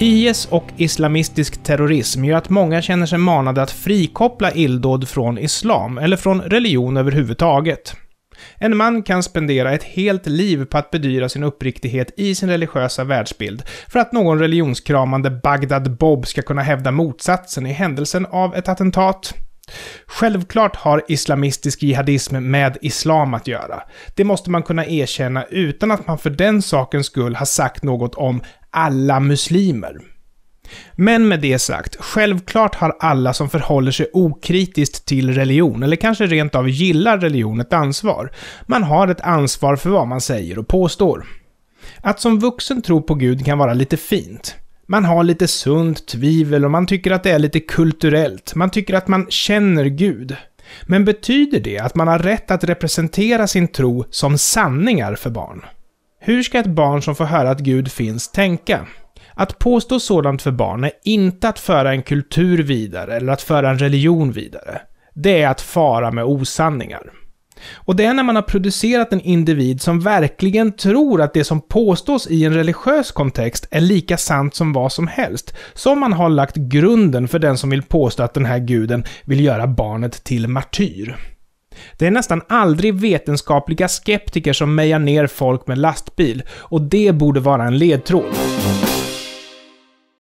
IS och islamistisk terrorism gör att många känner sig manade att frikoppla illdåd från islam, eller från religion överhuvudtaget. En man kan spendera ett helt liv på att bedyra sin uppriktighet i sin religiösa världsbild, för att någon religionskramande Bagdad Bob ska kunna hävda motsatsen i händelsen av ett attentat. Självklart har islamistisk jihadism med islam att göra. Det måste man kunna erkänna utan att man för den sakens skull har sagt något om alla muslimer. Men med det sagt, självklart har alla som förhåller sig okritiskt till religion, eller kanske rent av gillar religion, ett ansvar. Man har ett ansvar för vad man säger och påstår. Att som vuxen tro på Gud kan vara lite fint. Man har lite sunt tvivel och man tycker att det är lite kulturellt. Man tycker att man känner Gud. Men betyder det att man har rätt att representera sin tro som sanningar för barn? Hur ska ett barn som får höra att Gud finns tänka? Att påstå sådant för barn är inte att föra en kultur vidare eller att föra en religion vidare. Det är att fara med osanningar. Och det är när man har producerat en individ som verkligen tror att det som påstås i en religiös kontext är lika sant som vad som helst, som man har lagt grunden för den som vill påstå att den här guden vill göra barnet till martyr. Det är nästan aldrig vetenskapliga skeptiker som mejar ner folk med lastbil och det borde vara en ledtråd.